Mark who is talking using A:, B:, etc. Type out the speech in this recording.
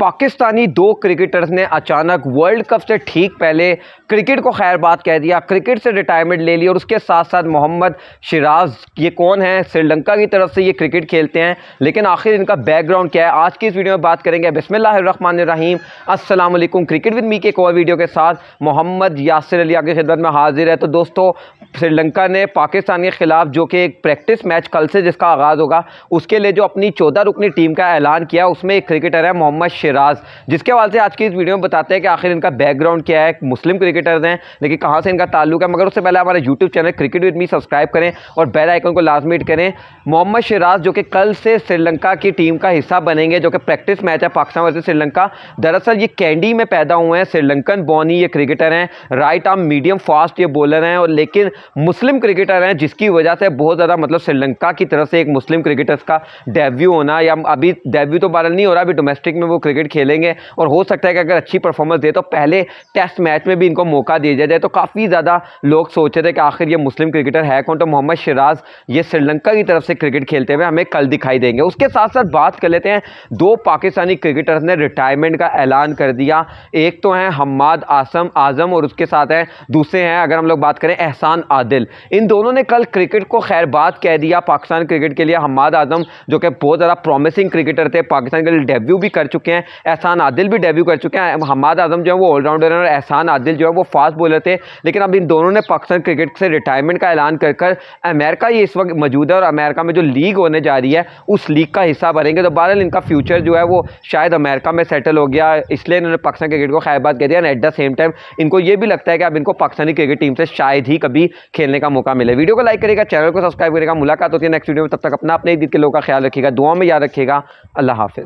A: पाकिस्तानी दो क्रिकेटर्स ने अचानक वर्ल्ड कप से ठीक पहले क्रिकेट को खैर बात कह दिया क्रिकेट से रिटायरमेंट ले ली और उसके साथ साथ मोहम्मद शिराज ये कौन है श्रीलंका की तरफ से ये क्रिकेट खेलते हैं लेकिन आखिर इनका बैकग्राउंड क्या है आज की इस वीडियो में बात करेंगे बसमिल्लाम असलम क्रिकेट विद मी के एक और वीडियो के साथ मोहम्मद यासर अली की खिदमत में हाजिर है तो दोस्तों श्रीलंका ने पाकिस्तान के ख़िलाफ़ जो कि एक प्रैक्टिस मैच कल से जिसका आगाज़ होगा उसके लिए जो अपनी चौदह रुकनी टीम का ऐलान किया उसमें एक क्रिकेटर है मोहम्मद शराज जिसके हवाले से आज की इस वीडियो में बताते हैं कि आखिर इनका बैकग्राउंड क्या है मुस्लिम क्रिकेटर हैं लेकिन कहाँ से इनका ताल्लुक है मगर उससे पहले हमारा YouTube channel cricket with me subscribe करें और बेल आइकन को लाजमीट करें मोहम्मद शराज जो कि कल से श्रीलंका की टीम का हिस्सा बनेंगे जो कि प्रैक्टिस मैच है पाकिस्तान वर्ष श्रीलंका दरअसल ये कैंडी में पैदा हुए हैं श्रीलंकन बॉनी ये क्रिकेटर हैं राइट आर्म मीडियम फास्ट ये बॉलर हैं और लेकिन मुस्लिम क्रिकेटर हैं जिसकी वजह से बहुत ज़्यादा मतलब श्रीलंका की तरफ से एक मुस्लिम क्रिकेटर्स का डेब्यू होना या अभी डेब्यू तो बहरल नहीं हो रहा अभी डोमेस्टिक में वो क्रिकेट खेलेंगे और हो सकता है कि अगर अच्छी परफॉर्मेंस दे तो पहले टेस्ट मैच में भी इनको मौका दिया जाए तो काफ़ी ज़्यादा लोग सोच रहे थे कि आखिर ये मुस्लिम क्रिकेटर है कौन तो मोहम्मद शराज ये श्रीलंका की तरफ से क्रिकेट खेलते हुए हमें कल दिखाई देंगे उसके साथ साथ बात कर लेते हैं दो पाकिस्तानी क्रिकेटर्स ने रिटायरमेंट का ऐलान कर दिया एक तो हैं हम्माद आसम आज़म और उसके साथ हैं दूसरे हैं अगर हम लोग बात करें एहसान आदिल इन दोनों ने कल क्रिकेट को खैरबाद कह दिया पाकिस्तान क्रिकेट के लिए हमाद आजम जो कि बहुत ज़्यादा प्रॉमिसिंग क्रिकेटर थे पाकिस्तान के लिए डेब्यू भी कर चुके हैं एहसान आदिल भी डेब्यू कर चुके हैं हमाद आजम जो है वो ऑलराउंडर हैं और एहसान आदिल जो है वो फास्ट बॉलर थे लेकिन अब इन दोनों ने पाकिस्तान क्रिकेट से रिटायरमेंट का ऐलान कर कर अमेरिका ही इस वक्त मौजूद है और अमेरिका में जो लीग होने जा रही है उस लीग का हिस्सा बनेंगे तो बहरहाल इनका फ्यूचर जो है वो शायद अमेरिका में सेटल हो गया इसलिए इन्होंने पाकिस्तान क्रिकेट को खैरबाद कह दिया and at the same time इनको ये भी लगता है कि अब इनको पाकिस्तानी क्रिकेट टीम से शायद ही कभी खेलने का मौका मिले वीडियो को लाइक करेगा चैनल को सब्सक्राइब करेगा मुलाकात होती है नेक्स्ट वीडियो में तब तक अपना अपने ईद के लोग का ख्याल रखेगा दुआ में याद रखेगा अल्लाह हाफिज़